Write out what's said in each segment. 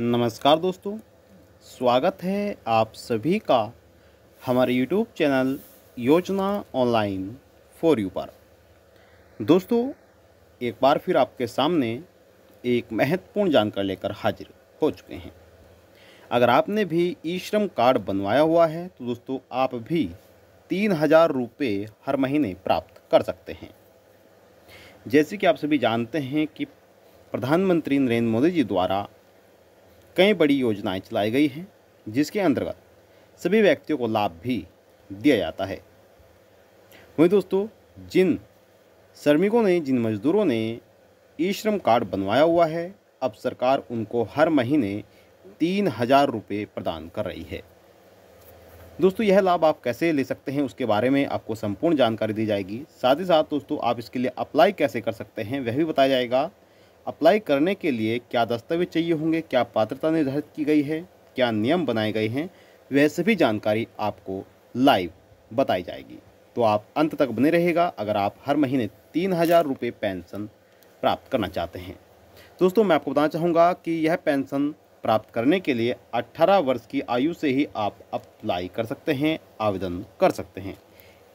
नमस्कार दोस्तों स्वागत है आप सभी का हमारे YouTube channel Yojana online for you पर दोस्तों एक बार फिर आपके सामने एक महत्वपूर्ण जानकारी लेकर हाजिर हो चुके हैं अगर आपने भी ई श्रम कार्ड बनवाया हुआ है तो दोस्तों आप भी तीन हज़ार रुपये हर महीने प्राप्त कर सकते हैं जैसे कि आप सभी जानते हैं कि प्रधानमंत्री नरेंद्र मोदी जी द्वारा कई बड़ी योजनाएं चलाई गई हैं जिसके अंतर्गत सभी व्यक्तियों को लाभ भी दिया जाता है वहीं दोस्तों जिन श्रमिकों ने जिन मजदूरों ने ई श्रम कार्ड बनवाया हुआ है अब सरकार उनको हर महीने तीन हज़ार रुपये प्रदान कर रही है दोस्तों यह लाभ आप कैसे ले सकते हैं उसके बारे में आपको संपूर्ण जानकारी दी जाएगी साथ ही साथ दोस्तों आप इसके लिए अप्लाई कैसे कर सकते हैं वह भी बताया जाएगा अप्लाई करने के लिए क्या दस्तावेज चाहिए होंगे क्या पात्रता निर्धारित की गई है क्या नियम बनाए गए हैं वह सभी जानकारी आपको लाइव बताई जाएगी तो आप अंत तक बने रहेगा अगर आप हर महीने तीन हज़ार रुपये पेंशन प्राप्त करना चाहते हैं दोस्तों मैं आपको बताना चाहूँगा कि यह पेंशन प्राप्त करने के लिए 18 वर्ष की आयु से ही आप अप्लाई कर सकते हैं आवेदन कर सकते हैं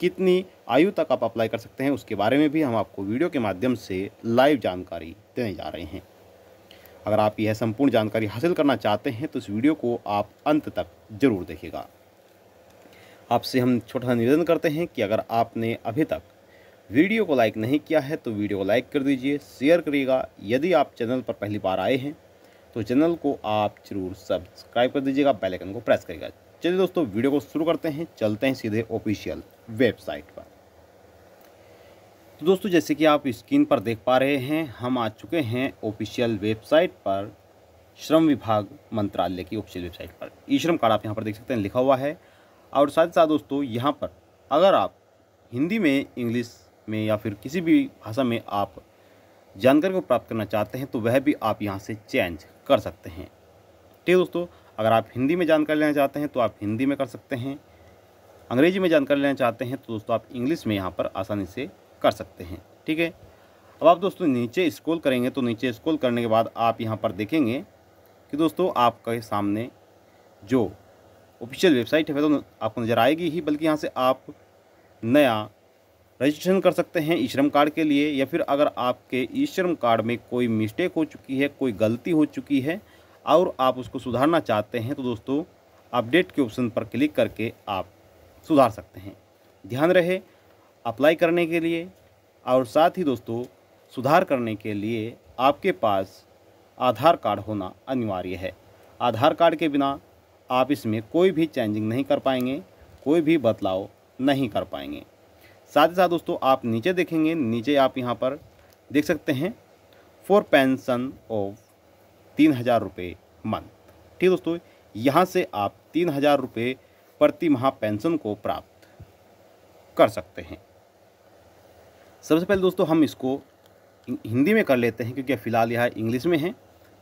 कितनी आयु तक आप अप्लाई कर सकते हैं उसके बारे में भी हम आपको वीडियो के माध्यम से लाइव जानकारी बढ़ते जा रहे हैं अगर आप यह संपूर्ण जानकारी हासिल करना चाहते हैं तो इस वीडियो को आप अंत तक जरूर देखिएगा आपसे हम छोटा सा निवेदन करते हैं कि अगर आपने अभी तक वीडियो को लाइक नहीं किया है तो वीडियो को लाइक कर दीजिए शेयर करिएगा यदि आप चैनल पर पहली बार आए हैं तो चैनल को आप जरूर सब्सक्राइब कर दीजिएगा बेल आइकन को प्रेस करिएगा चलिए दोस्तों वीडियो को शुरू करते हैं चलते हैं सीधे ऑफिशियल वेबसाइट पर तो दोस्तों जैसे कि आप स्क्रीन पर देख पा रहे हैं हम आ चुके हैं ऑफिशियल वेबसाइट पर श्रम विभाग मंत्रालय की ऑफिशियल वेबसाइट पर ई श्रम कार्ड आप यहाँ पर देख सकते हैं लिखा हुआ है और साथ ही साथ दोस्तों यहाँ पर अगर आप हिंदी में इंग्लिश में या फिर किसी भी भाषा में आप जानकारी को प्राप्त करना चाहते हैं तो वह भी आप यहाँ से चेंज कर सकते हैं ठीक है दोस्तों अगर आप हिंदी में जानकारी लेना चाहते हैं तो आप हिंदी में कर सकते हैं अंग्रेजी में जानकारी लेना चाहते हैं तो दोस्तों आप इंग्लिश में यहाँ पर आसानी से कर सकते हैं ठीक है अब आप दोस्तों नीचे स्क्रॉल करेंगे तो नीचे स्क्रॉल करने के बाद आप यहाँ पर देखेंगे कि दोस्तों आपके सामने जो ऑफिशियल वेबसाइट है वह तो आपको नज़र आएगी ही बल्कि यहाँ से आप नया रजिस्ट्रेशन कर सकते हैं ई श्रम कार्ड के लिए या फिर अगर आपके ई श्रम कार्ड में कोई मिस्टेक हो चुकी है कोई गलती हो चुकी है और आप उसको सुधारना चाहते हैं तो दोस्तों अपडेट के ऑप्शन पर क्लिक करके आप सुधार सकते हैं ध्यान रहे अप्लाई करने के लिए और साथ ही दोस्तों सुधार करने के लिए आपके पास आधार कार्ड होना अनिवार्य है आधार कार्ड के बिना आप इसमें कोई भी चेंजिंग नहीं कर पाएंगे कोई भी बदलाव नहीं कर पाएंगे साथ ही साथ दोस्तों आप नीचे देखेंगे नीचे आप यहाँ पर देख सकते हैं फॉर पेंशन ऑफ तीन हज़ार रुपये मंथ ठीक दोस्तों यहाँ से आप तीन हज़ार रुपये प्रति माह पेंशन को प्राप्त कर सकते हैं सबसे पहले दोस्तों हम इसको हिंदी में कर लेते हैं क्योंकि फ़िलहाल यह इंग्लिश में है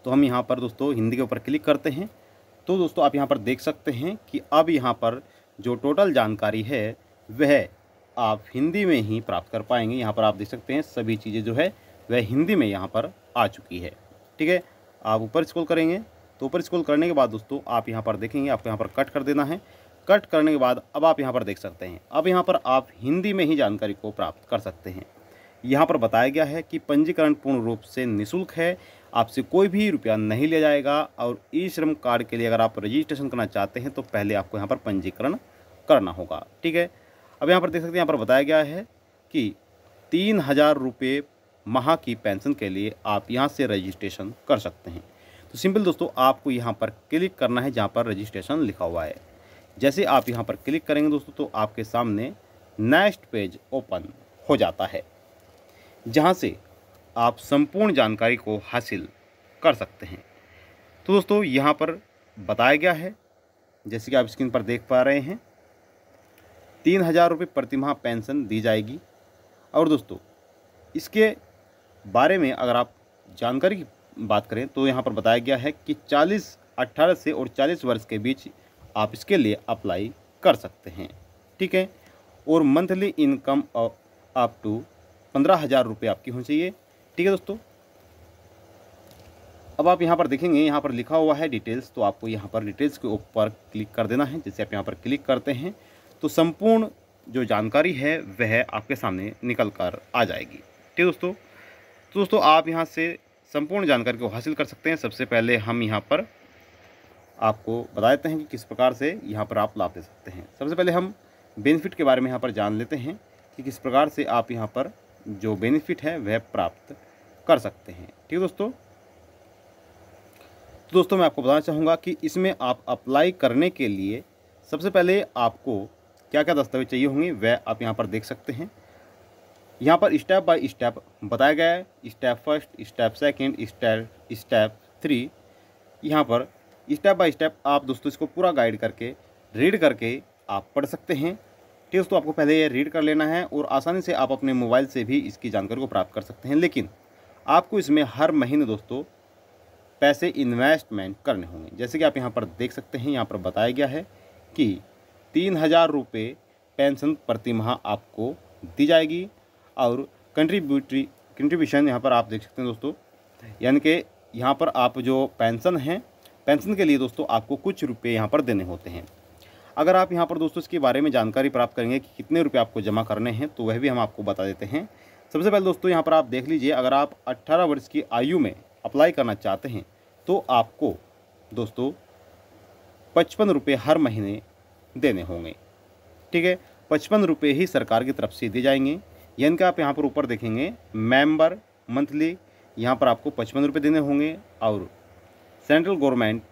तो हम यहाँ पर दोस्तों हिंदी के ऊपर क्लिक करते हैं तो दोस्तों आप यहाँ पर देख सकते हैं कि अब यहाँ पर जो टोटल जानकारी है वह आप हिंदी में ही प्राप्त कर पाएंगे यहाँ पर आप देख सकते हैं सभी चीज़ें जो है वह हिंदी में यहाँ पर आ चुकी है ठीक है आप ऊपर स्क्रॉल करेंगे तो ऊपर स्क्रॉल करने के बाद दोस्तों आप यहाँ पर देखेंगे आपको यहाँ पर कट कर देना है कट करने के बाद अब आप यहाँ पर देख सकते हैं अब यहाँ पर आप हिंदी में ही जानकारी को प्राप्त कर सकते हैं यहाँ पर बताया गया है कि पंजीकरण पूर्ण रूप से निशुल्क है आपसे कोई भी रुपया नहीं लिया जाएगा और ई श्रम कार्ड के लिए अगर आप रजिस्ट्रेशन करना चाहते हैं तो पहले आपको यहाँ पर पंजीकरण करना होगा ठीक है अब यहाँ पर देख सकते हैं यहाँ पर बताया गया है कि तीन हज़ार रुपये माह की पेंशन के लिए आप यहाँ से रजिस्ट्रेशन कर सकते हैं तो सिंपल दोस्तों आपको यहाँ पर क्लिक करना है जहाँ पर रजिस्ट्रेशन लिखा हुआ है जैसे आप यहाँ पर क्लिक करेंगे दोस्तों तो आपके सामने नेक्स्ट पेज ओपन हो जाता है जहाँ से आप संपूर्ण जानकारी को हासिल कर सकते हैं तो दोस्तों यहाँ पर बताया गया है जैसे कि आप स्क्रीन पर देख पा रहे हैं तीन हज़ार रुपये प्रतिमाह पेंशन दी जाएगी और दोस्तों इसके बारे में अगर आप जानकारी की बात करें तो यहाँ पर बताया गया है कि 40 18 से और 40 वर्ष के बीच आप इसके लिए अप्लाई कर सकते हैं ठीक है और मंथली इनकम अप टू पंद्रह हज़ार रुपये आपकी होनी चाहिए ठीक है दोस्तों अब आप यहाँ पर देखेंगे यहाँ पर लिखा हुआ है डिटेल्स तो आपको यहाँ पर डिटेल्स के ऊपर क्लिक कर देना है जैसे आप यहाँ पर क्लिक करते हैं तो संपूर्ण जो जानकारी है वह आपके सामने निकल कर आ जाएगी ठीक है दोस्तों तो दोस्तों आप यहाँ से संपूर्ण जानकारी को हासिल कर सकते हैं सबसे पहले हम यहाँ पर आपको बता देते हैं कि किस प्रकार से यहाँ पर आप लाभ ले सकते हैं सबसे पहले हम बेनिफिट के बारे में यहाँ पर जान लेते हैं कि किस प्रकार से आप यहाँ पर जो बेनिफिट है वह प्राप्त कर सकते हैं ठीक है दोस्तों तो दोस्तों मैं आपको बताना चाहूँगा कि इसमें आप अप्लाई करने के लिए सबसे पहले आपको क्या क्या दस्तावेज चाहिए होंगे वह आप यहाँ पर देख सकते हैं यहाँ पर स्टेप बाय स्टेप बताया गया है step first step second step step three यहाँ पर स्टेप बाय स्टेप आप दोस्तों इसको पूरा गाइड करके रीड करके आप पढ़ सकते हैं ठीक तो आपको पहले ये रीड कर लेना है और आसानी से आप अपने मोबाइल से भी इसकी जानकारी को प्राप्त कर सकते हैं लेकिन आपको इसमें हर महीने दोस्तों पैसे इन्वेस्टमेंट करने होंगे जैसे कि आप यहाँ पर देख सकते हैं यहाँ पर बताया गया है कि तीन हज़ार रुपये पेंशन प्रति माह आपको दी जाएगी और कंट्रीब्यूटरी कंट्रीब्यूशन यहाँ पर आप देख सकते हैं दोस्तों यानी कि यहाँ पर आप जो पेंशन हैं पेंशन के लिए दोस्तों आपको कुछ रुपये यहाँ पर देने होते हैं अगर आप यहाँ पर दोस्तों इसके बारे में जानकारी प्राप्त करेंगे कि कितने रुपये आपको जमा करने हैं तो वह भी हम आपको बता देते हैं सबसे पहले दोस्तों यहाँ पर आप देख लीजिए अगर आप अट्ठारह वर्ष की आयु में अप्लाई करना चाहते हैं तो आपको दोस्तों पचपन रुपये हर महीने देने होंगे ठीक है पचपन रुपये ही सरकार की तरफ से दिए जाएंगे यानी कि आप यहाँ पर ऊपर देखेंगे मेंबर मंथली यहाँ पर आपको पचपन रुपये देने होंगे और सेंट्रल गवर्नमेंट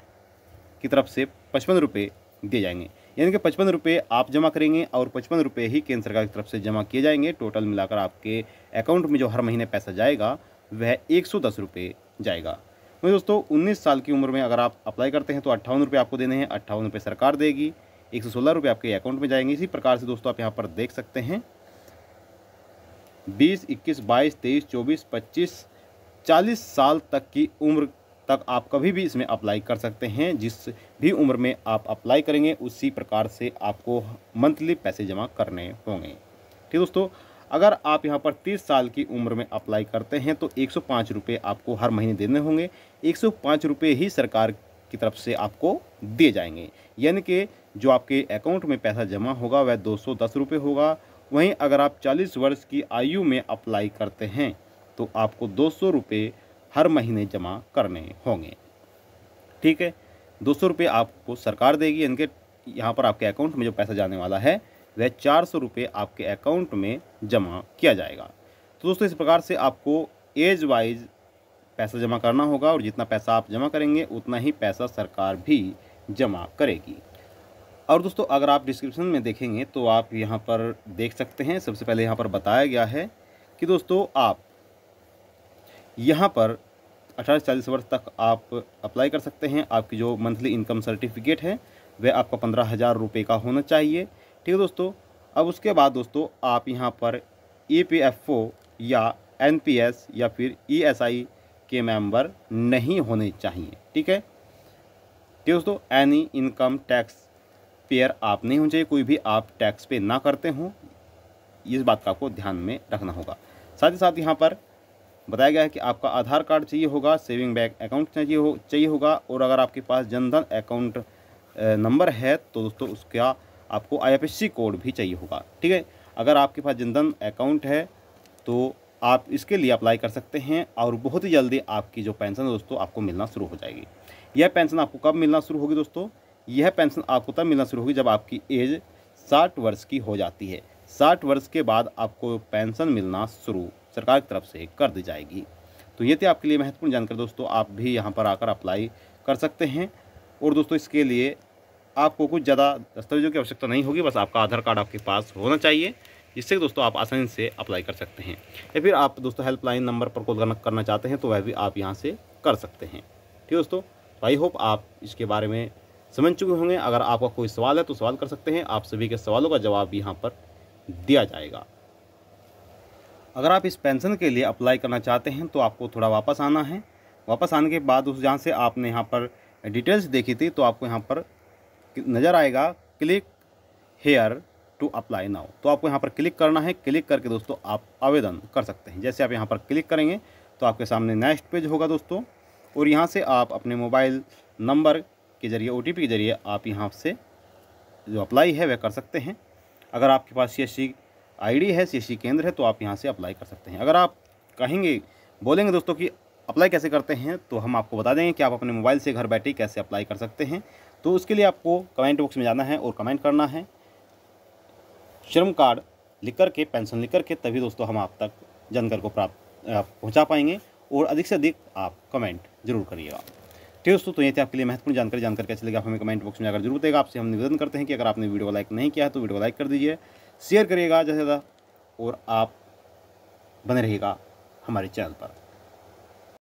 की तरफ से पचपन रुपये दिए जाएंगे यानी कि पचपन रुपये आप जमा करेंगे और पचपन रुपये ही केंद्र सरकार की तरफ से जमा किए जाएंगे टोटल मिलाकर आपके अकाउंट में जो हर महीने पैसा जाएगा वह एक सौ दस रुपये जाएगा वहीं तो दोस्तों उन्नीस साल की उम्र में अगर आप अप्लाई करते हैं तो अट्ठावन रुपये आपको देने हैं अट्ठावन रुपये सरकार देगी एक सौ सोलह रुपये आपके अकाउंट में जाएंगे इसी प्रकार से दोस्तों आप यहाँ पर देख सकते हैं बीस इक्कीस बाईस तेईस चौबीस पच्चीस चालीस साल तक की उम्र तक आप कभी भी इसमें अप्लाई कर सकते हैं जिस भी उम्र में आप अप्लाई करेंगे उसी प्रकार से आपको मंथली पैसे जमा करने होंगे ठीक दोस्तों अगर आप यहाँ पर 30 साल की उम्र में अप्लाई करते हैं तो एक सौ आपको हर महीने देने होंगे एक सौ ही सरकार की तरफ से आपको दिए जाएंगे यानी कि जो आपके अकाउंट में पैसा जमा होगा वह दो सौ होगा वहीं अगर आप 40 वर्ष की आयु में अप्लाई करते हैं तो आपको दो सौ हर महीने जमा करने होंगे ठीक है दो सौ रुपये आपको सरकार देगी इनके यहाँ पर आपके अकाउंट में जो पैसा जाने वाला है वह चार सौ रुपये आपके अकाउंट में जमा किया जाएगा तो दोस्तों इस प्रकार से आपको एज वाइज पैसा जमा करना होगा और जितना पैसा आप जमा करेंगे उतना ही पैसा सरकार भी जमा करेगी और दोस्तों अगर आप डिस्क्रिप्शन में देखेंगे तो आप यहाँ पर देख सकते हैं सबसे पहले यहाँ पर बताया गया है कि दोस्तों आप यहाँ पर अठारह चालीस वर्ष तक आप अप्लाई कर सकते हैं आपकी जो मंथली इनकम सर्टिफिकेट है वह आपका पंद्रह हज़ार रुपये का होना चाहिए ठीक है दोस्तों अब उसके बाद दोस्तों आप यहाँ पर ई पी एफ ओ या एन पी एस या फिर ई एस आई के मेंबर नहीं होने चाहिए ठीक है ठीक है दोस्तों एनी इनकम टैक्स पेयर आप नहीं होने चाहिए कोई भी आप टैक्स पे ना करते हों इस बात का आपको ध्यान में रखना होगा साथ ही साथ यहाँ पर बताया गया है कि आपका आधार कार्ड चाहिए होगा सेविंग बैंक अकाउंट चाहिए हो चाहिए होगा और अगर आपके पास जनधन अकाउंट नंबर है तो दोस्तों उसका आपको आई कोड भी चाहिए होगा ठीक है अगर आपके पास जनधन अकाउंट है तो आप इसके लिए अप्लाई कर सकते हैं और बहुत ही जल्दी आपकी जो पेंशन है दोस्तों आपको मिलना शुरू हो जाएगी यह पेंशन आपको कब मिलना शुरू होगी दोस्तों यह पेंशन आपको तब मिलना शुरू होगी जब आपकी एज साठ वर्ष की हो जाती है साठ वर्ष के बाद आपको पेंशन मिलना शुरू सरकार की तरफ से कर दी जाएगी तो ये थे आपके लिए महत्वपूर्ण जानकारी दोस्तों आप भी यहाँ पर आकर अप्लाई कर सकते हैं और दोस्तों इसके लिए आपको कुछ ज़्यादा दस्तावेजों की आवश्यकता नहीं होगी बस आपका आधार कार्ड आपके पास होना चाहिए जिससे दोस्तों आप आसानी से अप्लाई कर सकते हैं या फिर आप दोस्तों हेल्पलाइन नंबर पर कॉल करना चाहते हैं तो वह भी आप यहाँ से कर सकते हैं ठीक है दोस्तों आई तो होप आप इसके बारे में समझ चुके होंगे अगर आपका कोई सवाल है तो सवाल कर सकते हैं आप सभी के सवालों का जवाब भी यहाँ पर दिया जाएगा अगर आप इस पेंशन के लिए अप्लाई करना चाहते हैं तो आपको थोड़ा वापस आना है वापस आने के बाद उस जहाँ से आपने यहाँ पर डिटेल्स देखी थी तो आपको यहाँ पर नज़र आएगा click here to apply now तो आपको यहाँ पर क्लिक करना है क्लिक करके दोस्तों आप आवेदन कर सकते हैं जैसे आप यहाँ पर क्लिक करेंगे तो आपके सामने नेक्स्ट पेज होगा दोस्तों और यहाँ से आप अपने मोबाइल नंबर के ज़रिए ओ के ज़रिए आप यहाँ से जो अप्लाई है वह कर सकते हैं अगर आपके पास सी आईडी है शीर्षी केंद्र है तो आप यहाँ से अप्लाई कर सकते हैं अगर आप कहेंगे बोलेंगे दोस्तों कि अप्लाई कैसे करते हैं तो हम आपको बता देंगे कि आप अपने मोबाइल से घर बैठे कैसे अप्लाई कर सकते हैं तो उसके लिए आपको कमेंट बॉक्स में जाना है और कमेंट करना है श्रम कार्ड लिख कर के पेंशन लिख कर के तभी दोस्तों हम आप तक जनकर को प्राप्त पहुँचा पाएंगे और अधिक से अधिक आप कमेंट जरूर करिएगा ठीक है दोस्तों तो ये थे आपके लिए महत्वपूर्ण जानकारी जानकर कैसे लगी आप हमें कमेंट बॉक्स में जाकर जरूर देगा आपसे हम निवेदन करते हैं कि अगर आपने वीडियो को लाइक नहीं किया है तो वीडियो को लाइक कर दीजिए शेयर करिएगा ज़्यादा से ज़्यादा और आप बने रहिएगा हमारे चैनल पर